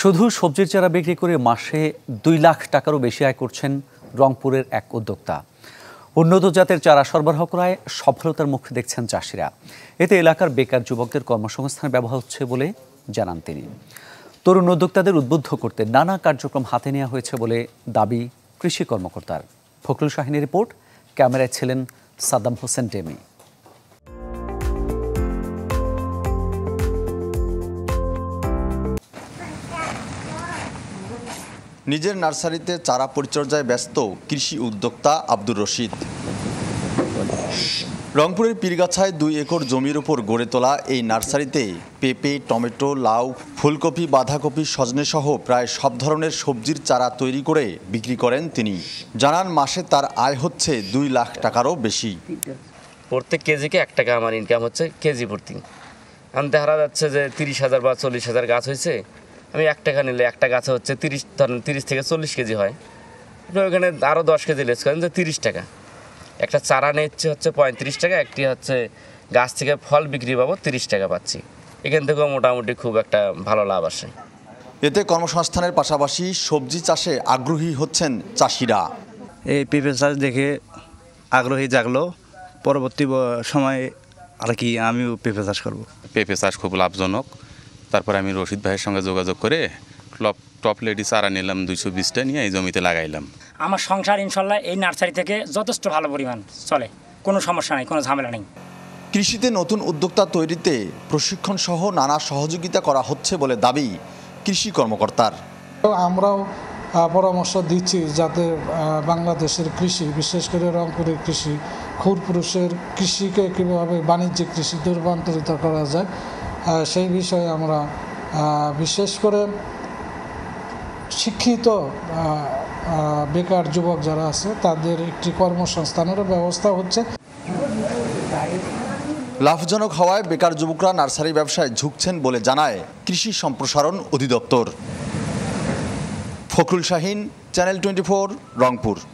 শুধু সবজির চারা বিক্রি করে মাসে দুই লাখ টাকারও বেশি আয় করছেন রংপুরের এক উদ্যোক্তা উন্নত জাতের চারা সরবরাহ করায় সফলতার মুখ দেখছেন চাষিরা এতে এলাকার বেকার যুবকদের কর্মসংস্থান ব্যবহার হচ্ছে বলে জানান তিনি তরুণ উদ্যোক্তাদের উদ্বুদ্ধ করতে নানা কার্যক্রম হাতে নেওয়া হয়েছে বলে দাবি কৃষি কর্মকর্তার ফখরুল শাহিনী রিপোর্ট ক্যামেরায় ছিলেন সাদ্দাম হোসেন ডেমি নিজের নার্সারিতে চারা পরিচর্যায় ব্যস্ত কৃষি উদ্যোক্তা আব্দুর রশিদ রংপুরের পীরগাছায় দুই একর জমির উপর গড়ে তোলা এই নার্সারিতে পেঁপে টমেটো লাউ ফুলকপি বাঁধাকপি সজনে সহ প্রায় সব ধরনের সবজির চারা তৈরি করে বিক্রি করেন তিনি জানান মাসে তার আয় হচ্ছে দুই লাখ টাকারও বেশি প্রত্যেক কেজিকে এক টাকা আমার ইনকাম হচ্ছে কেজি প্রতি আমি দেখা যাচ্ছে যে তিরিশ হাজার বা চল্লিশ হাজার গাছ হয়েছে আমি এক টাকা নিলে একটা গাছে হচ্ছে তিরিশ ধরেন তিরিশ থেকে চল্লিশ কেজি হয় আপনি ওখানে আরও দশ কেজি লেস করেন যে তিরিশ টাকা একটা চারা নিচ্ছে হচ্ছে পঁয়ত্রিশ টাকা একটি হচ্ছে গাছ থেকে ফল বিক্রি পাবো তিরিশ টাকা পাচ্ছি এখান থেকেও মোটামুটি খুব একটা ভালো লাভ আসে এতে কর্মসংস্থানের পাশাপাশি সবজি চাষে আগ্রহী হচ্ছেন চাষিরা এই পেঁপে চাষ দেখে আগ্রহী জাগলো পরবর্তী সময়ে আর কি আমিও পেঁপে চাষ করব পেঁপে চাষ খুব লাভজনক তারপর আমি রশিদ ভাইয়ের সঙ্গে যোগাযোগ করে টপ টপ লেডি চারা নিলাম দুইশো বিশটা নিয়ে এই জমিতে লাগাইলাম আমার সংসার ইনশাল্লাহ এই নার্সারি থেকে যথেষ্ট ভালো পরিমাণ চলে কোনো সমস্যা নেই কোনো ঝামেলা নেই কৃষিতে নতুন উদ্যোক্তা তৈরিতে প্রশিক্ষণ সহ নানা সহযোগিতা করা হচ্ছে বলে দাবি কৃষি কর্মকর্তার আমরাও পরামর্শ দিচ্ছি যাতে বাংলাদেশের কৃষি বিশেষ করে রংপুরের কৃষি খুরপুরুষের কৃষিকে কীভাবে বাণিজ্যিক কৃষি রূপান্তরিত করা যায় সেই বিষয়ে আমরা বিশেষ করে শিক্ষিত বেকার যুবক যারা আছে তাদের একটি কর্মসংস্থানেরও ব্যবস্থা হচ্ছে লাভজনক হওয়ায় বেকার যুবকরা নার্সারি ব্যবসায় ঝুঁকছেন বলে জানায় কৃষি সম্প্রসারণ অধিদপ্তর ফখরুল শাহিন চ্যানেল টোয়েন্টি রংপুর